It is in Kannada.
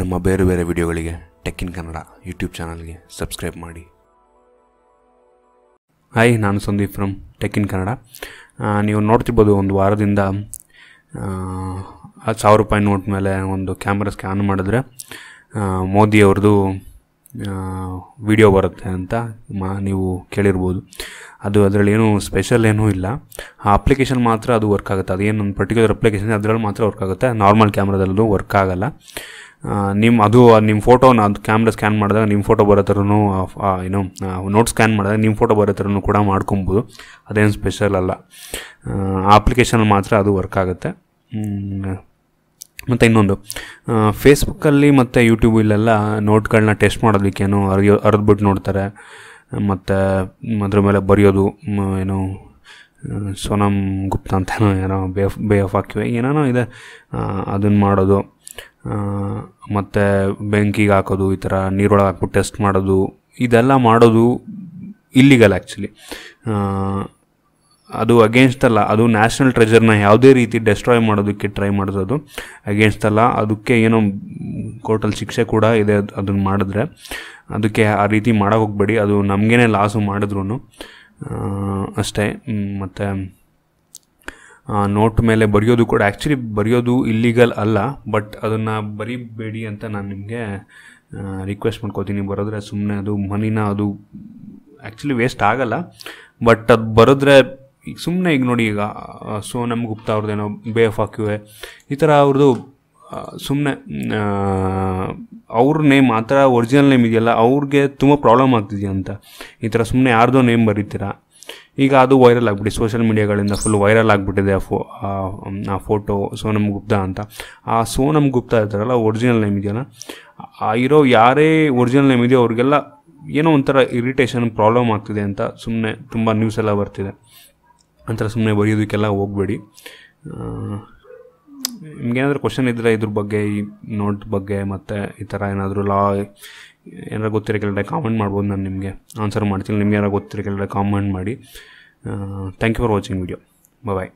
ನಮ್ಮ ಬೇರೆ ಬೇರೆ ವಿಡಿಯೋಗಳಿಗೆ ಟೆಕ್ ಇನ್ ಕನ್ನಡ ಯೂಟ್ಯೂಬ್ ಚಾನಲ್ಗೆ ಸಬ್ಸ್ಕ್ರೈಬ್ ಮಾಡಿ ಹಾಯ್ ನಾನು Sandeep from Tech in Kannada ನೀವು ನೋಡ್ತಿರ್ಬೋದು ಒಂದು ವಾರದಿಂದ ಸಾವಿರ ರೂಪಾಯಿ ನೋಟ್ ಮೇಲೆ ಒಂದು ಕ್ಯಾಮ್ರಾ ಸ್ಕ್ಯಾನ್ ಮಾಡಿದ್ರೆ ಮೋದಿ ಅವ್ರದ್ದು ವಿಡಿಯೋ ಬರುತ್ತೆ ಅಂತ ಮಾ ನೀವು ಕೇಳಿರ್ಬೋದು ಅದು ಅದರಲ್ಲಿ ಏನೂ ಸ್ಪೆಷಲ್ ಏನೂ ಇಲ್ಲ ಆ ಅಪ್ಲಿಕೇಶನ್ ಮಾತ್ರ ಅದು ವರ್ಕ್ ಆಗುತ್ತೆ ಅದೇನೊಂದು ಒಂದು ಪರ್ಟಿಕ್ಯುಲರ್ ಅಪ್ಲಿಕೇಶನ್ ಅದರಲ್ಲಿ ಮಾತ್ರ ವರ್ಕ್ ಆಗುತ್ತೆ ನಾರ್ಮಲ್ ಕ್ಯಾಮ್ರಾದಲ್ಲೂ ವರ್ಕ್ ಆಗೋಲ್ಲ ನಿಮ್ಮ ಅದು ನಿಮ್ಮ ಫೋಟೋನ ಅದು ಕ್ಯಾಮ್ರಾ ಸ್ಕ್ಯಾನ್ ಮಾಡಿದಾಗ ನಿಮ್ಮ ಫೋಟೋ ಬರೋ ಥರನೂ ಏನು ನೋಟ್ ಸ್ಕ್ಯಾನ್ ಮಾಡಿದಾಗ ನಿಮ್ಮ ಫೋಟೋ ಬರೋ ಕೂಡ ಮಾಡ್ಕೊಬೋದು ಅದೇನು ಸ್ಪೆಷಲ್ ಅಲ್ಲ ಆ ಮಾತ್ರ ಅದು ವರ್ಕ್ ಆಗುತ್ತೆ ಮತ್ತು ಇನ್ನೊಂದು ಫೇಸ್ಬುಕ್ಕಲ್ಲಿ ಮತ್ತು ಯೂಟ್ಯೂಬಲ್ಲೆಲ್ಲ ನೋಟ್ಗಳನ್ನ ಟೆಸ್ಟ್ ಮಾಡೋದಕ್ಕೇನು ಅರಿಯೋ ಅರಿದ್ಬಿಟ್ಟು ನೋಡ್ತಾರೆ ಮತ್ತು ಅದ್ರ ಮೇಲೆ ಬರೆಯೋದು ಏನು ಸೋನಮ್ ಗುಪ್ತಾ ಅಂತ ಏನೋ ಬೇ ಆಫ್ ಬೇ ಆಫ್ ಹಾಕಿವೆ ಏನೇನೋ ಇದೆ ಅದನ್ನು ಮಾಡೋದು ಮತ್ತು ಬೆಂಕಿಗೆ ಹಾಕೋದು ಈ ಥರ ನೀರೊಳಗೆ ಹಾಕ್ಬಿಟ್ಟು ಟೆಸ್ಟ್ ಮಾಡೋದು ಇದೆಲ್ಲ ಮಾಡೋದು ಇಲ್ಲಿಗಲ್ ಆ್ಯಕ್ಚುಲಿ ಅದು ಅಗೇನ್ಸ್ಟ್ ಅಲ್ಲ ಅದು ನ್ಯಾಷನಲ್ ಟ್ರೆಜರ್ನ ಯಾವುದೇ ರೀತಿ ಡೆಸ್ಟ್ರಾಯ್ ಮಾಡೋದಕ್ಕೆ ಟ್ರೈ ಮಾಡೋದು ಅದು ಅಗೇನ್ಸ್ಟ್ ಅಲ್ಲ ಅದಕ್ಕೆ ಏನೋ ಕೋರ್ಟಲ್ಲಿ ಶಿಕ್ಷೆ ಕೂಡ ಇದೆ ಅದನ್ನು ಮಾಡಿದ್ರೆ ಅದಕ್ಕೆ ಆ ರೀತಿ ಮಾಡೋಕೆ ಹೋಗಬೇಡಿ ಅದು ನಮಗೇನೆ ಲಾಸು ಮಾಡಿದ್ರು ಅಷ್ಟೇ ಮತ್ತು ನೋಟ್ ಮೇಲೆ ಬರೆಯೋದು ಕೂಡ ಆ್ಯಕ್ಚುಲಿ ಬರೆಯೋದು ಇಲ್ಲೀಗಲ್ ಅಲ್ಲ ಬಟ್ ಅದನ್ನು ಬರಿಬೇಡಿ ಅಂತ ನಾನು ನಿಮಗೆ ರಿಕ್ವೆಸ್ಟ್ ಮಾಡ್ಕೋತೀನಿ ಬರೋದ್ರೆ ಸುಮ್ಮನೆ ಅದು ಮನಿನ ಅದು ಆ್ಯಕ್ಚುಲಿ ವೇಸ್ಟ್ ಆಗಲ್ಲ ಬಟ್ ಅದು ಬರೋದ್ರೆ ಈಗ ಸುಮ್ಮನೆ ಈಗ ನೋಡಿ ಈಗ ಸೋನಮ್ ಗುಪ್ತಾ ಅವ್ರದ್ದೇನೋ ಬೇ ಆಫ್ ಹಾಕಿವೆ ಈ ಥರ ಅವ್ರದ್ದು ಸುಮ್ಮನೆ ಅವ್ರ ನೇಮ್ ಆ ಥರ ಒರಿಜಿನಲ್ ನೇಮ್ ಇದೆಯಲ್ಲ ಅವ್ರಿಗೆ ತುಂಬ ಪ್ರಾಬ್ಲಮ್ ಆಗ್ತಿದೆಯಾ ಅಂತ ಈ ಥರ ಸುಮ್ಮನೆ ಯಾರ್ದೋ ನೇಮ್ ಬರೀತೀರಾ ಈಗ ಅದು ವೈರಲ್ ಆಗಿಬಿಟ್ಟು ಸೋಷಿಯಲ್ ಮೀಡಿಯಾಗಳಿಂದ ಫುಲ್ ವೈರಲ್ ಆಗಿಬಿಟ್ಟಿದೆ ಆ ಫೋ ಆ ಫೋಟೋ ಸೋನಮ್ ಗುಪ್ತಾ ಅಂತ ಆ ಸೋನಮ್ ಗುಪ್ತಾ ಇರ್ತಾರಲ್ಲ ಒರಿಜಿನಲ್ ನೇಮ್ ಇದೆಯಲ್ಲ ಇರೋ ಯಾರೇ ಒರಿಜಿನಲ್ ನೇಮ್ ಇದೆಯೋ ಅವ್ರಿಗೆಲ್ಲ ಏನೋ ಒಂಥರ ಇರಿಟೇಷನ್ ಪ್ರಾಬ್ಲಮ್ ಆಗ್ತಿದೆ ಅಂತ ಸುಮ್ಮನೆ ತುಂಬ ಎಲ್ಲ ಬರ್ತಿದೆ ಅಂತರ ಸುಮ್ಮನೆ ಬರೆಯೋದಕ್ಕೆಲ್ಲ ಹೋಗಬೇಡಿ ಏನಾದರೂ ಕ್ವಶನ್ ಇದ್ದರೆ ಇದ್ರ ಬಗ್ಗೆ ಈ ನೋಟ್ ಬಗ್ಗೆ ಮತ್ತು ಈ ಥರ ಏನಾದರೂ ಲಾ ಏನಾರು ಗೊತ್ತಿರೋ ಕೆಳಗಡೆ ಕಾಮೆಂಟ್ ಮಾಡ್ಬೋದು ನಾನು ನಿಮಗೆ ಆನ್ಸರ್ ಮಾಡ್ತೀನಿ ನಿಮಗೆ ಯಾರು ಗೊತ್ತಿರೋ ಕೆಳಗಡೆ ಕಾಮೆಂಟ್ ಮಾಡಿ thank you for watching video bye